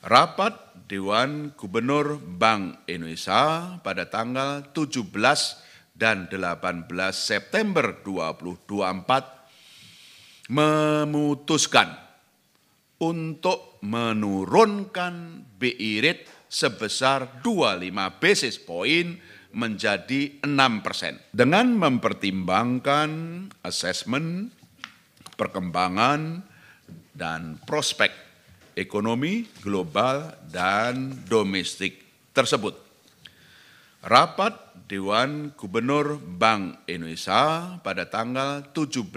Rapat Dewan Gubernur Bank Indonesia pada tanggal 17 dan 18 September 2024 memutuskan untuk menurunkan BI rate sebesar 25 basis point menjadi 6 persen. Dengan mempertimbangkan asesmen, perkembangan, dan prospek ekonomi global dan domestik tersebut. Rapat Dewan Gubernur Bank Indonesia pada tanggal 17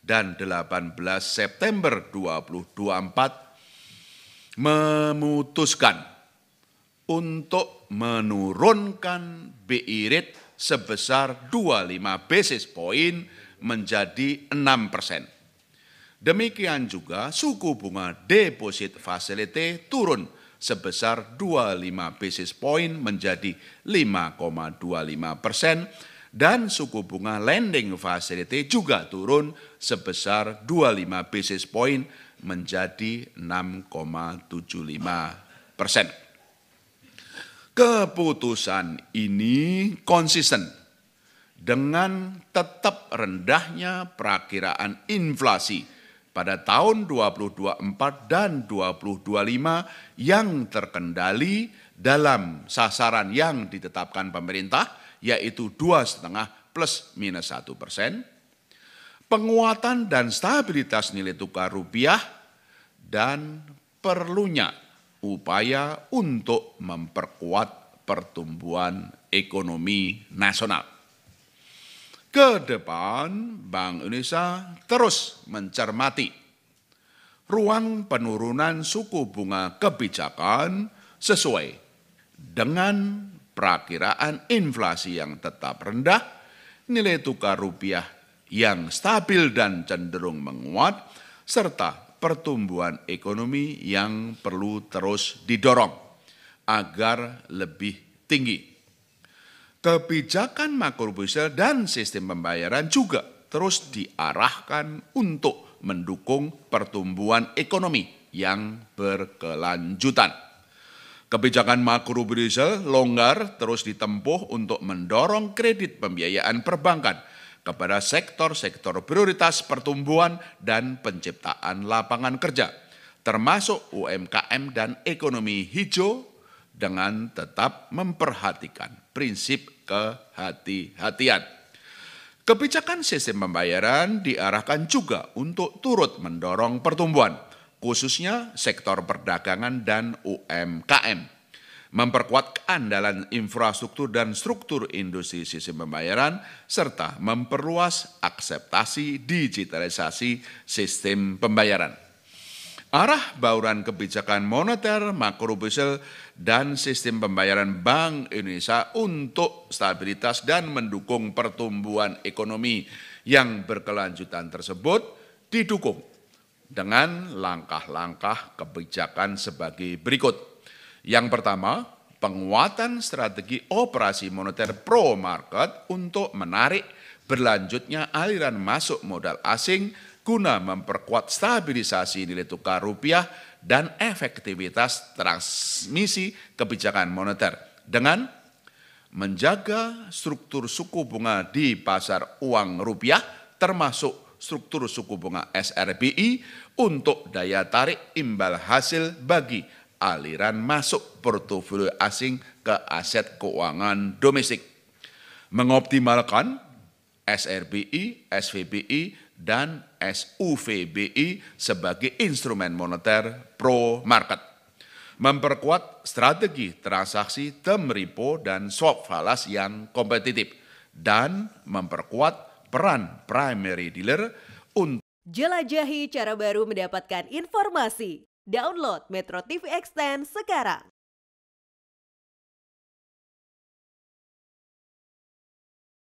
dan 18 September 2024 memutuskan untuk menurunkan BI rate sebesar 25 basis point menjadi 6 persen Demikian juga suku bunga deposit facility turun sebesar 25 basis point menjadi 5,25 persen dan suku bunga lending facility juga turun sebesar 25 basis point menjadi 6,75 persen. Keputusan ini konsisten dengan tetap rendahnya perakiraan inflasi pada tahun 2024 dan 2025 yang terkendali dalam sasaran yang ditetapkan pemerintah yaitu dua setengah plus minus satu persen, penguatan dan stabilitas nilai tukar rupiah dan perlunya upaya untuk memperkuat pertumbuhan ekonomi nasional ke depan, Bank Indonesia terus mencermati ruang penurunan suku bunga kebijakan sesuai dengan perakiraan inflasi yang tetap rendah, nilai tukar rupiah yang stabil dan cenderung menguat, serta pertumbuhan ekonomi yang perlu terus didorong agar lebih tinggi kebijakan makro dan sistem pembayaran juga terus diarahkan untuk mendukung pertumbuhan ekonomi yang berkelanjutan. Kebijakan makro longgar terus ditempuh untuk mendorong kredit pembiayaan perbankan kepada sektor-sektor prioritas pertumbuhan dan penciptaan lapangan kerja, termasuk UMKM dan ekonomi hijau dengan tetap memperhatikan prinsip kehati-hatian. Kebijakan sistem pembayaran diarahkan juga untuk turut mendorong pertumbuhan, khususnya sektor perdagangan dan UMKM. Memperkuat keandalan infrastruktur dan struktur industri sistem pembayaran, serta memperluas akseptasi digitalisasi sistem pembayaran. Arah bauran kebijakan moneter, makrobusel, dan sistem pembayaran Bank Indonesia untuk stabilitas dan mendukung pertumbuhan ekonomi yang berkelanjutan tersebut didukung dengan langkah-langkah kebijakan sebagai berikut. Yang pertama, penguatan strategi operasi moneter pro market untuk menarik berlanjutnya aliran masuk modal asing guna memperkuat stabilisasi nilai tukar rupiah dan efektivitas transmisi kebijakan moneter dengan menjaga struktur suku bunga di pasar uang rupiah termasuk struktur suku bunga SRBI untuk daya tarik imbal hasil bagi aliran masuk portofolio asing ke aset keuangan domestik. Mengoptimalkan SRBI, SVBI, dan SUVBI sebagai instrumen moneter pro market. Memperkuat strategi transaksi term repo dan swap falas yang kompetitif dan memperkuat peran primary dealer untuk Jelajahi cara baru mendapatkan informasi. Download Metro TV Extend sekarang.